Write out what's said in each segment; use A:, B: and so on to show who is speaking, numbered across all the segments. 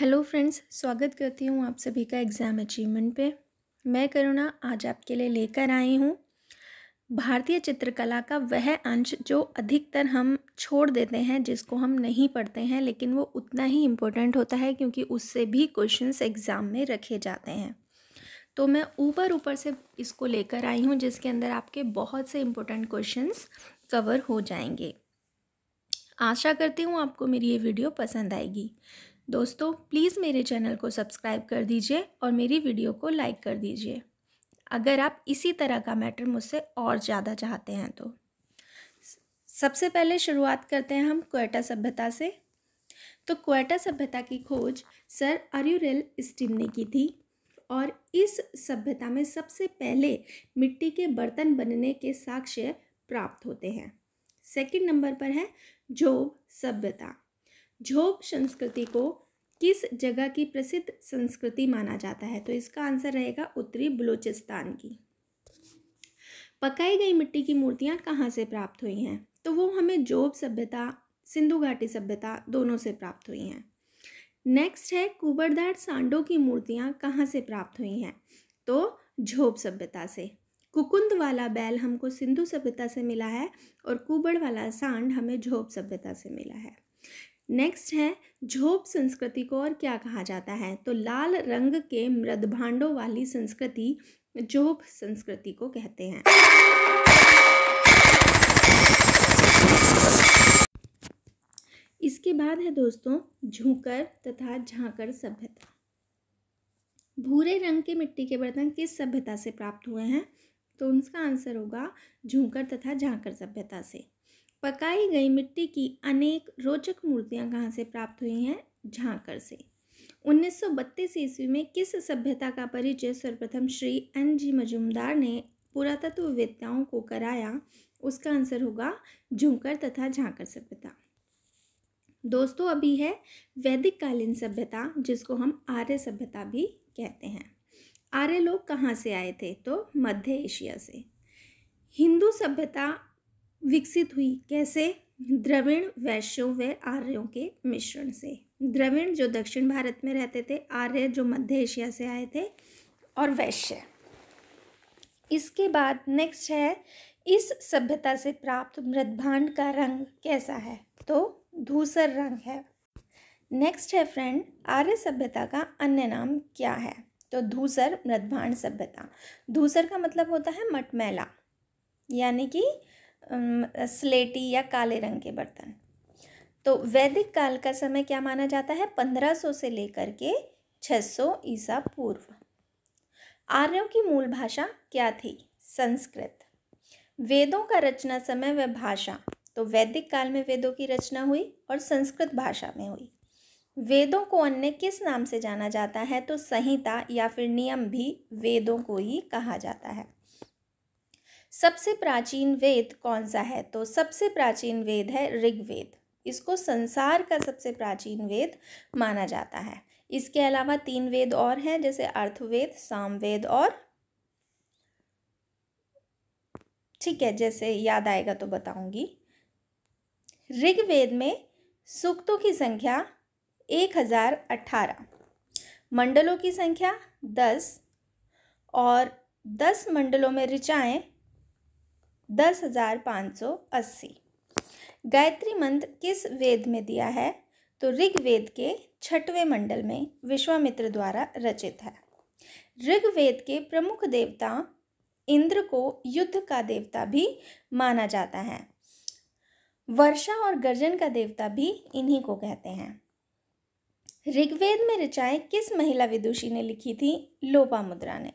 A: hello friends स्वागत करती हूँ आप सभी का एग्ज़ाम अचीवमेंट पे मैं करुणा आज आपके लिए लेकर आई हूँ भारतीय चित्रकला का वह अंश जो अधिकतर हम छोड़ देते हैं जिसको हम नहीं पढ़ते हैं लेकिन वो उतना ही इम्पोर्टेंट होता है क्योंकि उससे भी क्वेश्चंस एग्ज़ाम में रखे जाते हैं तो मैं ऊपर ऊपर से इसको लेकर आई हूँ जिसके अंदर आपके बहुत से इम्पोर्टेंट क्वेश्चन कवर हो जाएंगे आशा करती हूँ आपको मेरी ये वीडियो पसंद आएगी दोस्तों प्लीज़ मेरे चैनल को सब्सक्राइब कर दीजिए और मेरी वीडियो को लाइक कर दीजिए अगर आप इसी तरह का मैटर मुझसे और ज़्यादा चाहते हैं तो सबसे पहले शुरुआत करते हैं हम क्वेटा सभ्यता से तो क्वेटा सभ्यता की खोज सर अरियल स्टीम ने की थी और इस सभ्यता में सबसे पहले मिट्टी के बर्तन बनने के साक्ष्य प्राप्त होते हैं सेकंड नंबर पर है जोब सभ्यता झोंक संस्कृति को किस जगह की प्रसिद्ध संस्कृति माना जाता है तो इसका आंसर रहेगा उत्तरी बलूचिस्तान की पकाई गई मिट्टी की मूर्तियाँ कहाँ से प्राप्त हुई हैं तो वो हमें जोब सभ्यता सिंधु घाटी सभ्यता दोनों से प्राप्त हुई हैं नेक्स्ट है कुबड़दार सांडों की मूर्तियाँ कहाँ से प्राप्त हुई हैं तो झोप सभ्यता से कुकुंद वाला बैल हमको सिंधु सभ्यता से मिला है और कुबड़ वाला सांड हमें झोप सभ्यता से मिला है नेक्स्ट है झोप संस्कृति को और क्या कहा जाता है तो लाल रंग के मृदभांडों वाली संस्कृति झोप संस्कृति को कहते हैं इसके बाद है दोस्तों झूकर तथा झांकर सभ्यता भूरे रंग के मिट्टी के बर्तन किस सभ्यता से प्राप्त हुए हैं तो उनका आंसर होगा झूकर तथा झांकर सभ्यता से पकाई गई मिट्टी की अनेक रोचक मूर्तियां कहाँ से प्राप्त हुई हैं झांकर से 1932 ईस्वी में किस सभ्यता का परिचय सर्वप्रथम श्री एन जी मजुमदार ने पुरातत्ववेत्ताओं को कराया उसका आंसर होगा झुमकर तथा झांकर सभ्यता दोस्तों अभी है वैदिक कालीन सभ्यता जिसको हम आर्य सभ्यता भी कहते हैं आर्य लोग कहाँ से आए थे तो मध्य एशिया से हिंदू सभ्यता विकसित हुई कैसे द्रविण वैश्यों व आर्यों के मिश्रण से द्रविण जो दक्षिण भारत में रहते थे आर्य जो मध्य एशिया से आए थे और वैश्य इसके बाद नेक्स्ट है इस सभ्यता से प्राप्त मृदभांड का रंग कैसा है तो धूसर रंग है नेक्स्ट है फ्रेंड आर्य सभ्यता का अन्य नाम क्या है तो धूसर मृदभांड सभ्यता धूसर का मतलब होता है मटमैला यानी कि स्लेटी या काले रंग के बर्तन तो वैदिक काल का समय क्या माना जाता है पंद्रह सौ से लेकर के छः सौ ईसा पूर्व आर्यों की मूल भाषा क्या थी संस्कृत वेदों का रचना समय व भाषा तो वैदिक काल में वेदों की रचना हुई और संस्कृत भाषा में हुई वेदों को अन्य किस नाम से जाना जाता है तो संहिता या फिर नियम भी वेदों को ही कहा जाता है सबसे प्राचीन वेद कौन सा है तो सबसे प्राचीन वेद है ऋग्वेद इसको संसार का सबसे प्राचीन वेद माना जाता है इसके अलावा तीन वेद और हैं जैसे अर्थवेद सामवेद और ठीक है जैसे याद आएगा तो बताऊंगी ऋग्वेद में सूक्तों की संख्या एक हज़ार अट्ठारह मंडलों की संख्या दस और दस मंडलों में ऋचाएँ दस हज़ार पाँच सौ अस्सी गायत्री मंत्र किस वेद में दिया है तो ऋग्वेद के छठवें मंडल में विश्वामित्र द्वारा रचित है ऋग्वेद के प्रमुख देवता इंद्र को युद्ध का देवता भी माना जाता है वर्षा और गर्जन का देवता भी इन्हीं को कहते हैं ऋग्वेद में रचाएं किस महिला विदुषी ने लिखी थी लोपा मुद्रा ने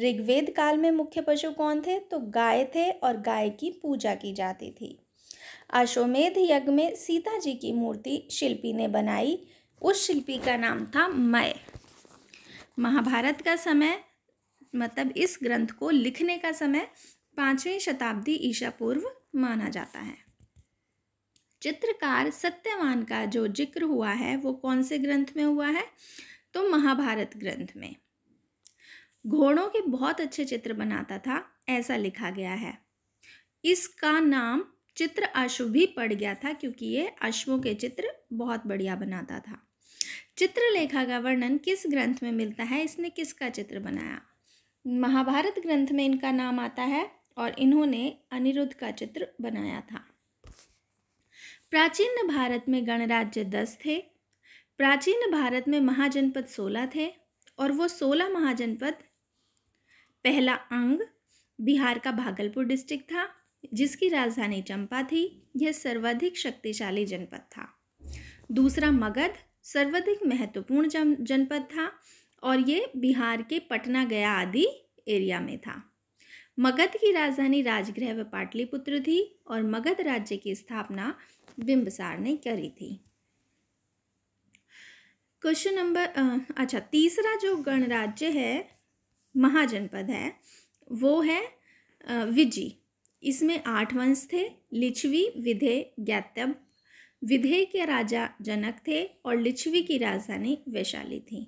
A: ऋग्वेद काल में मुख्य पशु कौन थे तो गाय थे और गाय की पूजा की जाती थी अश्वमेध यज्ञ में सीता जी की मूर्ति शिल्पी ने बनाई उस शिल्पी का नाम था मय महाभारत का समय मतलब इस ग्रंथ को लिखने का समय पांचवी शताब्दी ईशा पूर्व माना जाता है चित्रकार सत्यवान का जो जिक्र हुआ है वो कौन से ग्रंथ में हुआ है तो महाभारत ग्रंथ में घोड़ों के बहुत अच्छे चित्र बनाता था ऐसा लिखा गया है इसका नाम चित्र अश्व भी पड़ गया था क्योंकि ये अश्वों के चित्र बहुत बढ़िया बनाता था चित्रलेखा का वर्णन किस ग्रंथ में मिलता है इसने किसका चित्र बनाया महाभारत ग्रंथ में इनका नाम आता है और इन्होंने अनिरुद्ध का चित्र बनाया था प्राचीन भारत में गणराज्य दस थे प्राचीन भारत में महाजनपद सोलह थे और वो सोलह महाजनपद पहला अंग बिहार का भागलपुर डिस्ट्रिक्ट था जिसकी राजधानी चंपा थी यह सर्वाधिक शक्तिशाली जनपद था दूसरा मगध सर्वाधिक महत्वपूर्ण जनपद था और ये बिहार के पटना गया आदि एरिया में था मगध की राजधानी राजगृह व पाटलिपुत्र थी और मगध राज्य की स्थापना बिंबसार ने करी थी क्वेश्चन नंबर अच्छा तीसरा जो गणराज्य है महाजनपद है वो है विजी इसमें आठ वंश थे लिच्छवी विधे ज्ञातब विधेय के राजा जनक थे और लिच्छवी की राजधानी वैशाली थी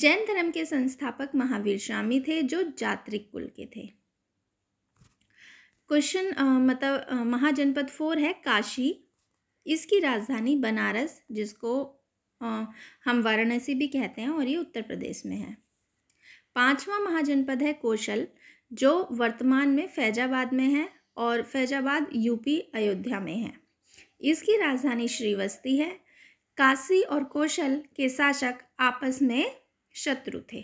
A: जैन धर्म के संस्थापक महावीर स्वामी थे जो जात्रिक कुल के थे क्वेश्चन मतलब महाजनपद फोर है काशी इसकी राजधानी बनारस जिसको आ, हम वाराणसी भी कहते हैं और ये उत्तर प्रदेश में है पांचवा महाजनपद है कौशल जो वर्तमान में फैजाबाद में है और फैजाबाद यूपी अयोध्या में है इसकी राजधानी श्रीवस्ती है काशी और कौशल के शासक आपस में शत्रु थे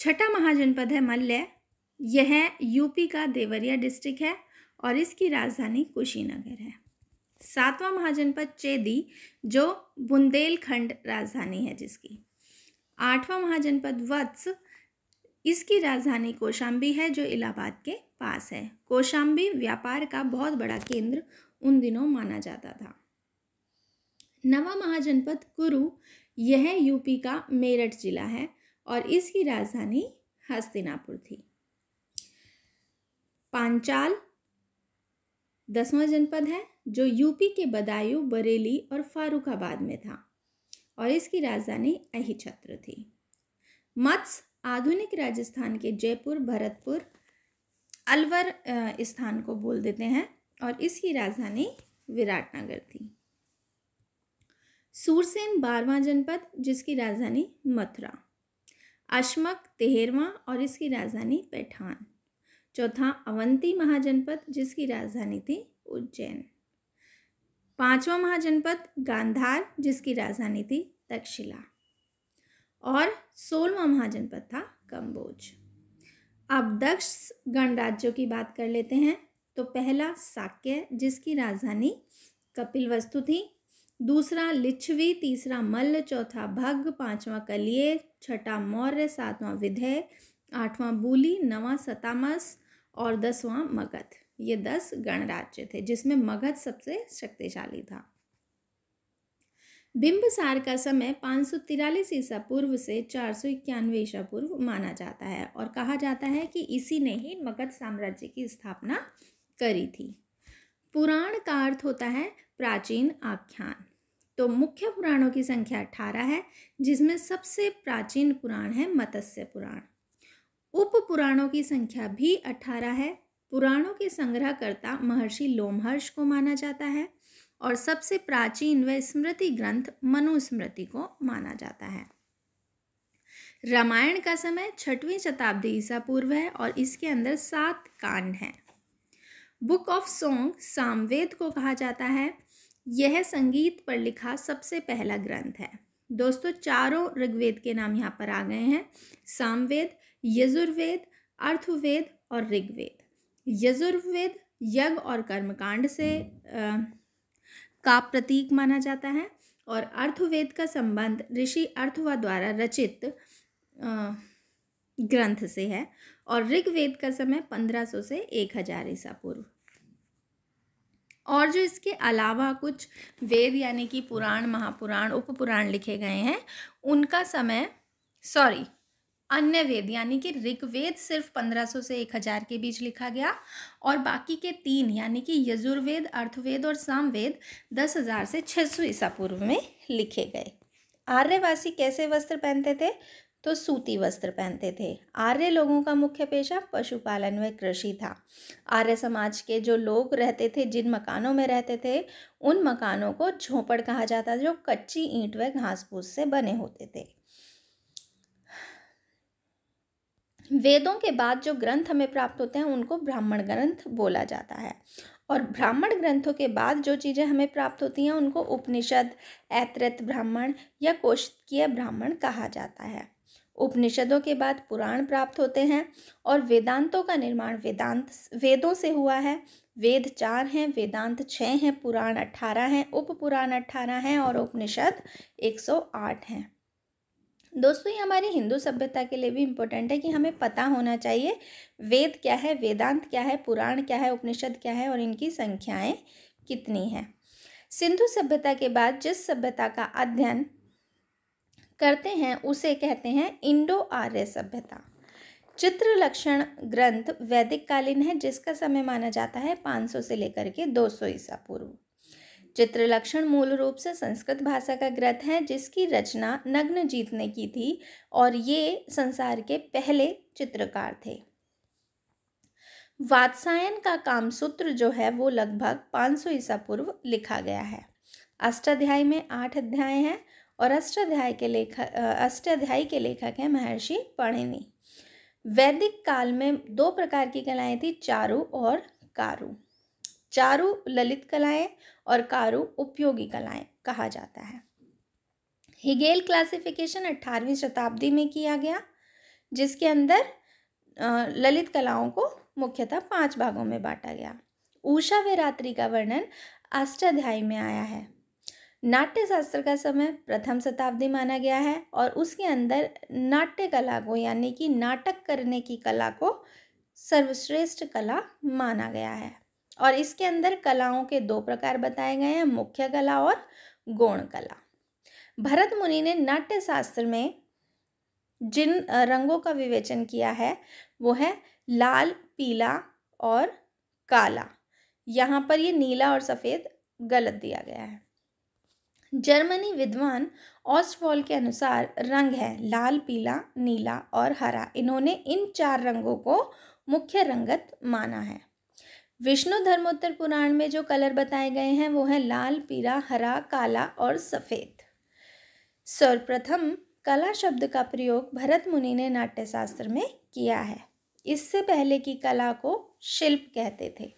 A: छठा महाजनपद है मल्य यह यूपी का देवरिया डिस्ट्रिक्ट है और इसकी राजधानी कुशीनगर है सातवां महाजनपद चेदी जो बुंदेलखंड राजधानी है जिसकी आठवां महाजनपद वत्स इसकी राजधानी कोशाम्बी है जो इलाहाबाद के पास है कोशाम्बी व्यापार का बहुत बड़ा केंद्र उन दिनों माना जाता था नवा महाजनपद कुरु यह यूपी का मेरठ जिला है और इसकी राजधानी हस्तिनापुर थी पांचाल दसवां जनपद है जो यूपी के बदायूं बरेली और फारुखाबाद में था और इसकी राजधानी अहिछत्र थी मत्स्य आधुनिक राजस्थान के जयपुर भरतपुर अलवर स्थान को बोल देते हैं और इसकी राजधानी विराटनगर थी सूरसेन बारवा जनपद जिसकी राजधानी मथुरा अशमक तेहरवा और इसकी राजधानी पैठान चौथा अवंती महाजनपद जिसकी राजधानी थी उज्जैन पांचवा महाजनपद गांधार जिसकी राजधानी थी तक्षशिला और सोलवा महाजनपद था कंबोज अब दक्ष गणराज्यों की बात कर लेते हैं तो पहला साक्य जिसकी राजधानी कपिल वस्तु थी दूसरा लिच्छवी तीसरा मल्ल चौथा भग पांचवा कलिये छठा मौर्य सातवां विधेय आठवां बूली नवा सतामस और दसवां मगध ये दस गणराज्य थे जिसमें मगध सबसे शक्तिशाली था बिंबसार का समय पाँच सौ तिरालीस ईसा पूर्व से चार सौ इक्यानवे ईसा पूर्व माना जाता है और कहा जाता है कि इसी ने ही मगध साम्राज्य की स्थापना करी थी पुराण का अर्थ होता है प्राचीन आख्यान तो मुख्य पुराणों की संख्या अठारह है जिसमें सबसे प्राचीन पुराण है मत्स्य पुराण उप पुराणों की संख्या भी अठारह है पुराणों के संग्रहकर्ता महर्षि लोमहर्ष को माना जाता है और सबसे प्राचीन व स्मृति ग्रंथ मनुस्मृति को माना जाता है रामायण का समय छठवीं शताब्दी ईसा पूर्व है और इसके अंदर सात कांड हैं बुक ऑफ सॉन्ग सामवेद को कहा जाता है यह संगीत पर लिखा सबसे पहला ग्रंथ है दोस्तों चारों ऋग्वेद के नाम यहाँ पर आ गए हैं सामवेद यजुर्वेद अर्थवेद और ऋग्वेद यजुर्वेद यज्ञ और कर्मकांड से आ, का प्रतीक माना जाता है और अर्थवेद का संबंध ऋषि अर्थवा द्वारा रचित आ, ग्रंथ से है और ऋग्वेद का समय पंद्रह सौ से एक हजार ईसा पूर्व और जो इसके अलावा कुछ वेद यानी कि पुराण महापुराण उपपुराण लिखे गए हैं उनका समय सॉरी अन्य वेद यानी कि ऋग्वेद सिर्फ 1500 से 1000 के बीच लिखा गया और बाकी के तीन यानी कि यजुर्वेद अर्थवेद और सामवेद 10000 से 600 ईसा पूर्व में लिखे गए आर्यवासी कैसे वस्त्र पहनते थे तो सूती वस्त्र पहनते थे आर्य लोगों का मुख्य पेशा पशुपालन व कृषि था आर्य समाज के जो लोग रहते थे जिन मकानों में रहते थे उन मकानों को झोंपड़ कहा जाता जो कच्ची ईंट व घास फूस से बने होते थे वेदों के बाद जो ग्रंथ हमें प्राप्त होते हैं उनको ब्राह्मण ग्रंथ बोला जाता है और ब्राह्मण ग्रंथों के बाद जो चीज़ें हमें प्राप्त होती हैं उनको उपनिषद ऐतृत ब्राह्मण या कोशकीय ब्राह्मण कहा जाता है उपनिषदों के बाद पुराण प्राप्त होते हैं और वेदांतों का निर्माण वेदांत वेदों से हुआ है वेद चार हैं वेदांत छः हैं पुराण अट्ठारह हैं उप पुराण अट्ठारह हैं और उपनिषद एक सौ आठ हैं दोस्तों ये हमारी हिंदू सभ्यता के लिए भी इम्पोर्टेंट है कि हमें पता होना चाहिए वेद क्या है वेदांत क्या है पुराण क्या है उपनिषद क्या है और इनकी संख्याएँ कितनी हैं सिंधु सभ्यता के बाद जिस सभ्यता का अध्ययन करते हैं उसे कहते हैं इंडो आर्य सभ्यता चित्र लक्षण ग्रंथ वैदिक कालीन है जिसका समय माना जाता है 500 से लेकर के 200 ईसा पूर्व चित्रलक्षण मूल रूप से संस्कृत भाषा का ग्रंथ है जिसकी रचना नग्नजीत ने की थी और ये संसार के पहले चित्रकार थे वात्सायन का कामसूत्र जो है वो लगभग 500 ईसा पूर्व लिखा गया है अष्टाध्याय में आठ अध्याय हैं और अष्टाध्याय के लेखक अष्टाध्यायी के लेखक हैं महर्षि पणिनी वैदिक काल में दो प्रकार की कलाएं थी चारु और कारु चारू ललित कलाएं और कारु उपयोगी कलाएं कहा जाता है हिगेल क्लासिफिकेशन अट्ठारहवीं शताब्दी में किया गया जिसके अंदर ललित कलाओं को मुख्यतः पांच भागों में बांटा गया ऊषा व रात्रि का वर्णन अष्टाध्यायी में आया है नाट्य शास्त्र का समय प्रथम शताब्दी माना गया है और उसके अंदर नाट्य कला को यानी कि नाटक करने की कला को सर्वश्रेष्ठ कला माना गया है और इसके अंदर कलाओं के दो प्रकार बताए गए हैं मुख्य कला और गौण कला भरत मुनि ने नाट्य शास्त्र में जिन रंगों का विवेचन किया है वो है लाल पीला और काला यहाँ पर ये नीला और सफ़ेद गलत दिया गया है जर्मनी विद्वान ऑस्टवॉल के अनुसार रंग है लाल पीला नीला और हरा इन्होंने इन चार रंगों को मुख्य रंगत माना है विष्णु धर्मोत्तर पुराण में जो कलर बताए गए हैं वो है लाल पीला हरा काला और सफ़ेद सर्वप्रथम कला शब्द का प्रयोग भरत मुनि ने नाट्यशास्त्र में किया है इससे पहले की कला को शिल्प कहते थे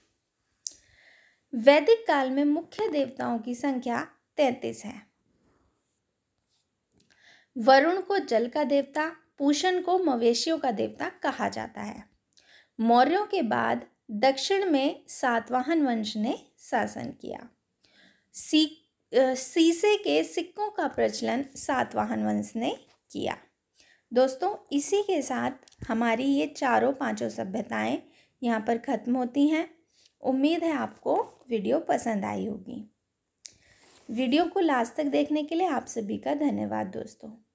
A: वैदिक काल में मुख्य देवताओं की संख्या तैतीस है वरुण को जल का देवता पूषण को मवेशियों का देवता कहा जाता है मौर्यों के बाद दक्षिण में सातवाहन वंश ने शासन किया सी सीसे के सिक्कों का प्रचलन सातवाहन वंश ने किया दोस्तों इसी के साथ हमारी ये चारों पांचों सभ्यताएं यहाँ पर ख़त्म होती हैं उम्मीद है आपको वीडियो पसंद आई होगी वीडियो को लास्ट तक देखने के लिए आप सभी का धन्यवाद दोस्तों